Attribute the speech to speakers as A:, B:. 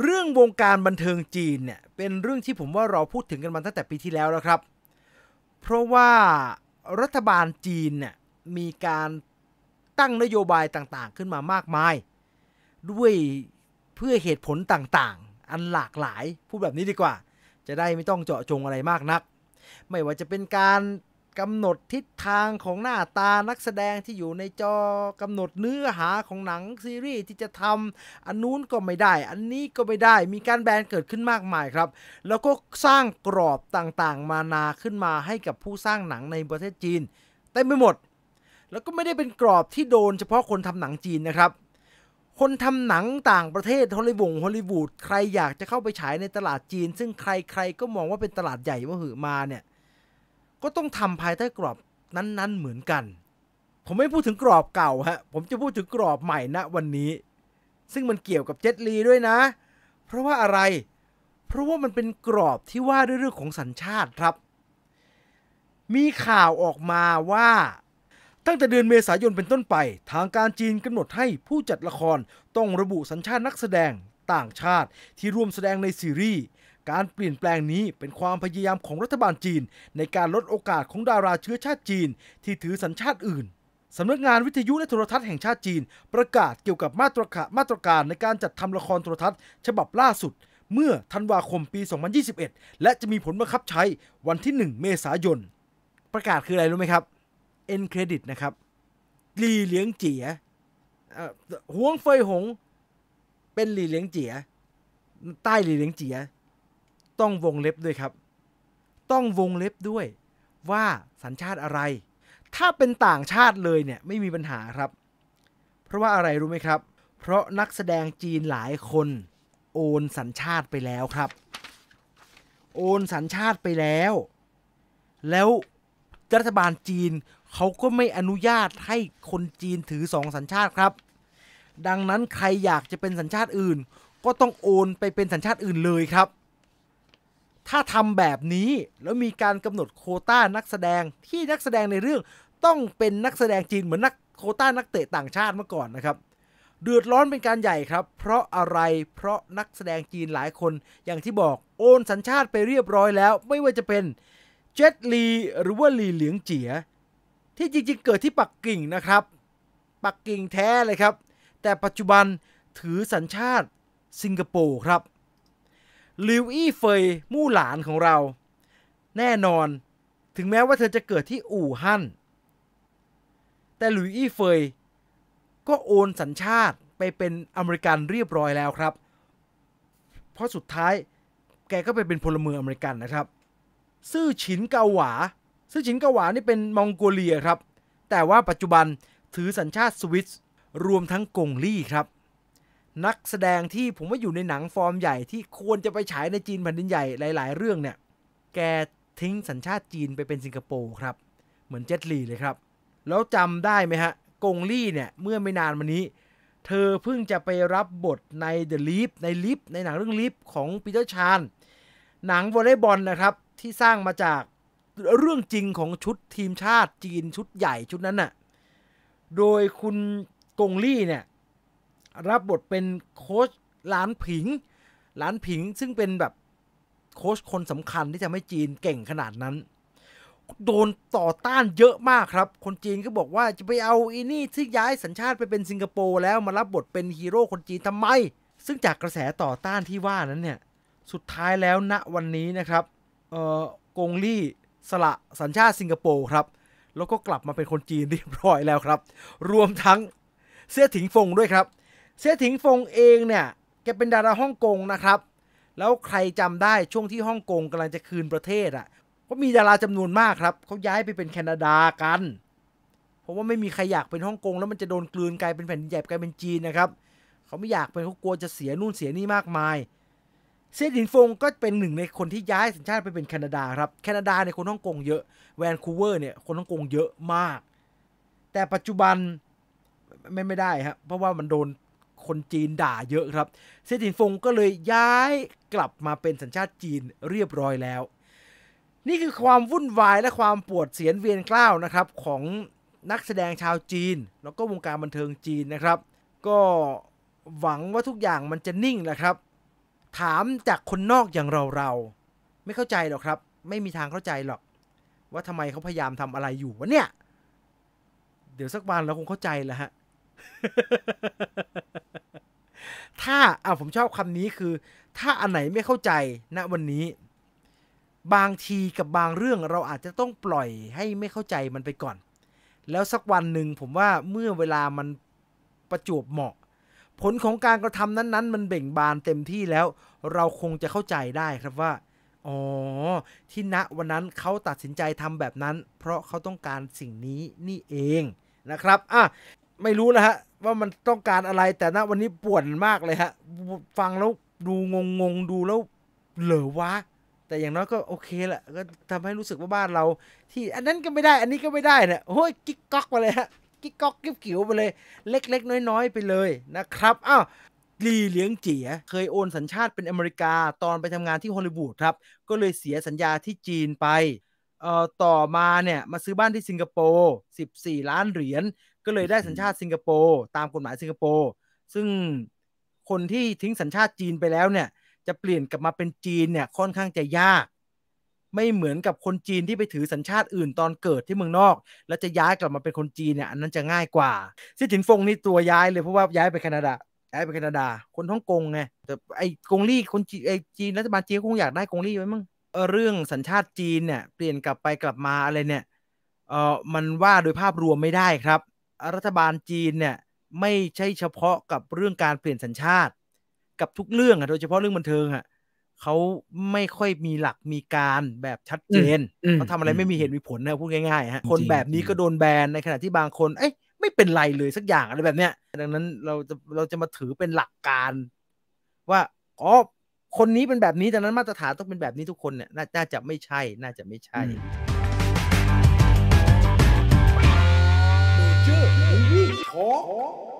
A: เรื่องวงการบันเทิงจีนเนี่ยเป็นเรื่องที่ผมว่าเราพูดถึงกันมาตั้งแต่ปีที่แล้วแล้วครับ เพราะว่ารัฐบาลจีนเนี่ยมีการตั้งนโยบายต่างๆขึ้นมามากมาย ด้วยเพื่อเหตุผลต่างๆ อันหลากหลายพูดแบบนี้ดีกว่า จะได้ไม่ต้องเจาะจงอะไรมากนัก ไม่ว่าจะเป็นการกำหนดทิศทางของหน้าตานักแสดงที่อยู่ในจอกำหนดเนื้อหาของหนังซีรีส์ที่จะทำอันนู้นก็ไม่ได้อันนี้ก็ไม่ได้มีการแบนเกิดขึ้นมากมายครับ แล้วก็สร้างกรอบต่างๆมานาขึ้นมาให้กับผู้สร้างหนังในประเทศจีนเต็ไมไปหมดแล้วก็ไม่ได้เป็นกรอบที่โดน เฉพาะคนทำหนังจีนนะครับคนทำหนังต่างประเทศฮอลลีวูดฮอลลีวูดใครอยากจะเข้าไปฉายในตลาดจีน ซึ่งใครๆก็มองว่าเป็นตลาดใหญ่ว่าหือมาเนี่ยก็ต้องทำภายใต้กรอบนั้นๆเหมือนกัน ผมไม่พูดถึงกรอบเก่าฮะผมจะพูดถึงกรอบใหม่นะวันนี้ ซึ่งมันเกี่ยวกับเจ็ตลี ด้วยนะ เพราะว่าอะไร เพราะว่ามันเป็นกรอบที่ว่าด้วยเรื่องของสัญชาติครับ มีข่าวออกมาว่า ตั้งแต่เดือนเมษายนเป็นต้นไป ทางการจีนกำหนดให้ผู้จัดละคร ต้องระบุสัญชาตินักแสดงต่างชาติที่ร่วมแสดงในซีรีส์การเปลี่ยนแปลงนี้เป็นความพยายามของรัฐบาลจีนในการลดโอกาสของดาราเชื้อชาติจีน ที่ถือสัญชาติอื่น สำนักงานวิทยุและโทรทัศน์แห่งชาติจีน ประกาศเกี่ยวกับมาตรกามาตรการในการจัดทำละครโทรทัศน์ ฉบับล่าสุด เมื่อธันวาคมปี 2021 และจะมีผลบังคับใช้วันที่ 1 เมษายน ประกาศคืออะไรรู้ไหมครับเอ็นเครดิตนะครับ หลีเลียงเจียห่วงเฟยหง เป็นหลีเลียงเจีย ใต้หลีเลียงเจียต้องวงเล็บด้วยครับ ต้องวงเล็บด้วยว่าสัญชาติอะไร ถ้าเป็นต่างชาติเลยเนี่ยไม่มีปัญหาครับ เพราะว่าอะไรรู้ไหมครับ เพราะนักแสดงจีนหลายคนโอนสัญชาติไปแล้วครับ โอนสัญชาติไปแล้ว แล้วรัฐบาลจีน เขาก็ไม่อนุญาตให้คนจีนถือสองสัญชาติครับ ดังนั้นใครอยากจะเป็นสัญชาติอื่น ก็ต้องโอนไปเป็นสัญชาติอื่นเลยครับถ้าทำแบบนี้แล้วมีการกำหนดโคต้านักแสดงที่นักแสดงในเรื่องต้องเป็นนักแสดงจีนเหมือนนักโคต้านักเตะต่างชาติเมื่อก่อนนะครับ เดือดร้อนเป็นการใหญ่ครับ เพราะอะไรเพราะนักแสดงจีนหลายคน อย่างที่บอกโอนสัญชาติไปเรียบร้อยแล้วไม่ว่าจะเป็นเจตลีหรือว่าลีเหลียงเจีย ที่จริงๆ เกิดที่ปักกิ่งนะครับ ปักกิ่งแท้เลยครับ แต่ปัจจุบันถือสัญชาติสิงคโปร์ครับลิวอี้เฟยมู่หลานของเราแน่นอนถึงแม้ว่าเธอจะเกิดที่อู่ฮั่นแต่ลิวอี้เฟยก็โอนสัญชาติไปเป็นอเมริกันเรียบร้อยแล้วครับ เพราะสุดท้ายแกก็ไปเป็นพลเมืองอเมริกันนะครับ ซื่อฉินเกาหวา ซื่อฉินเกาหวานี่เป็นมองโกเลียครับ แต่ว่าปัจจุบันถือสัญชาติสวิสรวมทั้งกงลี่ครับนักแสดงที่ผมว่าอยู่ในหนังฟอร์มใหญ่ ที่ควรจะไปฉายในจีนแผ่นดินใหญ่หลายๆเรื่องเนี่ย แกทิ้งสัญชาติจีนไปเป็นสิงคโปร์ครับ เหมือนเจ็ตลีเลยครับ แล้วจำได้ไหมฮะ กงลี่เนี่ยเมื่อไม่นานมานี้ เธอเพิ่งจะไปรับบทใน The Leap ในลิฟในหนังเรื่องลิฟของปีเตอร์ชาน หนังวอลเลย์บอลนะครับที่สร้างมาจากเรื่องจริงของชุดทีมชาติจีนชุดใหญ่ชุดนั้นน่ะ โดยคุณกงลี่เนี่ยรับบทเป็นโค้ชหลานผิง หลานผิงซึ่งเป็นแบบโค้ชคนสำคัญที่ทำให้จีนเก่งขนาดนั้น โดนต่อต้านเยอะมากครับ คนจีนก็บอกว่าจะไปเอาอีนี่ที่ย้ายสัญชาติไปเป็นสิงคโปร์แล้วมารับบทเป็นฮีโร่คนจีนทำไม ซึ่งจากกระแสต่อต้านที่ว่านั้นเนี่ย สุดท้ายแล้วณวันนี้นะครับ เออกงลี่สละสัญชาติสิงคโปร์ครับ แล้วก็กลับมาเป็นคนจีนเรียบร้อยแล้วครับ รวมทั้งเสื้อถิงฟงด้วยครับเสียถิงฟงเองเนี่ยแกเป็นดาราฮ่องกงนะครับ แล้วใครจำได้ช่วงที่ฮ่องกงกำลังจะคืนประเทศอะ่ะก็มีดาราจำนวนมากครับเขาย้ายไปเป็นแคนาดากัน เพราะว่าไม่มีใครอยากเป็นฮ่องกงแล้วมันจะโดนกลืนกลายเป็นแผ่นใหญ่กลายเป็นจีนนะครับเขาไม่อยากเป็นเขากลัวจะเสียนู่นเสียนี่มากมายเซถิงฟงก็เป็นหนึ่งในคนที่ย้ายสัญชาติไปเป็นแคนาดาครับแคนาดาในคนฮ่องกงเยอะแวนคูเวอร์เนี่ยคนฮ่องกงเยอะมาก แต่ปัจจุบันไม่ไม่ได้ครับเพราะว่ามันโดนคนจีนด่าเยอะครับเซี่ยจินฟงก็เลยย้ายกลับมาเป็นสัญชาติจีนเรียบร้อยแล้ว นี่คือความวุ่นวายและความปวดเสียนเวียนกล้าวนะครับของนักแสดงชาวจีนแล้วก็วงการบันเทิงจีนนะครับ ก็หวังว่าทุกอย่างมันจะนิ่งแหละครับ ถามจากคนนอกอย่างเราเราไม่เข้าใจหรอกครับ ไม่มีทางเข้าใจหรอกว่าทำไมเขาพยายามทำอะไรอยู่วะเนี่ยเดี๋ยวสักวันเราคงเข้าใจแหละฮะถ้า อ่ะ ผมชอบคำนี้คือ ถ้าอันไหนไม่เข้าใจ ณวันนี้ บางทีกับบางเรื่องเราอาจจะต้องปล่อยให้ไม่เข้าใจมันไปก่อน แล้วสักวันหนึ่งผมว่าเมื่อเวลามันประจวบเหมาะ ผลของการกระทำนั้น ๆ มันเบ่งบานเต็มที่แล้ว เราคงจะเข้าใจได้ครับว่า อ๋อ ที่ณวันนั้นเขาตัดสินใจทำแบบนั้น เพราะเขาต้องการสิ่งนี้นี่เองนะครับอ่ะไม่รู้แล้วฮะว่ามันต้องการอะไรแต่ณวันนี้ปวดมากเลยฮะฟังแล้วดูงงงดูแล้วเหลอวะแต่อย่างน้อยก็โอเคแหละก็ทำให้รู้สึกว่าบ้านเรา ที่อันนั้นก็ไม่ได้ อันนี้ก็ไม่ได้เนี่ยโอ้ย กิ๊กก๊อกมาเลยฮะกิ๊กก๊อกกิ๊บกิ๋วไปเลย เล็ก ๆ น้อยๆไปเลยนะครับอ้าวลีเลี้ยงเจียเคยโอนสัญชาติเป็นอเมริกาตอนไปทำงานที่ฮอลลีวูดครับก็เลยเสียสัญญาที่จีนไปเอ่อต่อมาเนี่ยมาซื้อบ้านที่สิงคโปร์14 ล้านเหรียญก็เลยได้สัญชาติสิงคโปร์ตามกฎหมายสิงคโปร์ซึ่งคนที่ทิ้งสัญชาติจีนไปแล้วเนี่ย จะเปลี่ยนกลับมาเป็นจีนเนี่ยค่อนข้างจะยาก ไม่เหมือนกับคนจีนที่ไปถือสัญชาติอื่นตอนเกิดที่เมืองนอก แล้วจะย้ายกลับมาเป็นคนจีนเนี่ยอันนั้นจะง่ายกว่า ซิถินฟงนี่ตัวย้ายเลยเพราะว่าย้ายไปแคนาดาย้ายไปแคนาดา คนฮ่องกงไงแต่ไอ้กงลี่คนจีนไอจีนรัฐบาลจีนคงอยากได้กงลี่ไว้มั้งเรื่องสัญชาติจีนเนี่ยเปลี่ยนกลับไปกลับมาอะไรเนี่ยเออมันว่าโดยภาพรวมไม่ได้ครับรัฐบาลจีนเนี่ยไม่ใช่เฉพาะกับเรื่องการเปลี่ยนสัญชาติ กับทุกเรื่องอะโดยเฉพาะเรื่องบันเทิงอะเขาไม่ค่อยมีหลักมีการแบบชัดเจนเขาทำอะไรไม่มีเหตุมีผลนะพูดง่ายๆฮะคนแบบนี้ก็โดนแบนในขณะที่บางคนเอ้ยไม่เป็นไรเลย สักอย่างอะไรแบบเนี้ย ดังนั้นเราจะเราจะมาถือเป็นหลักการ ว่าอ๋อคนนี้เป็นแบบนี้ดังนั้นมาตรฐานต้องเป็นแบบนี้ทุกคนเนี่ยน่าจะไม่ใช่ น่าจะไม่ใช่ Rock.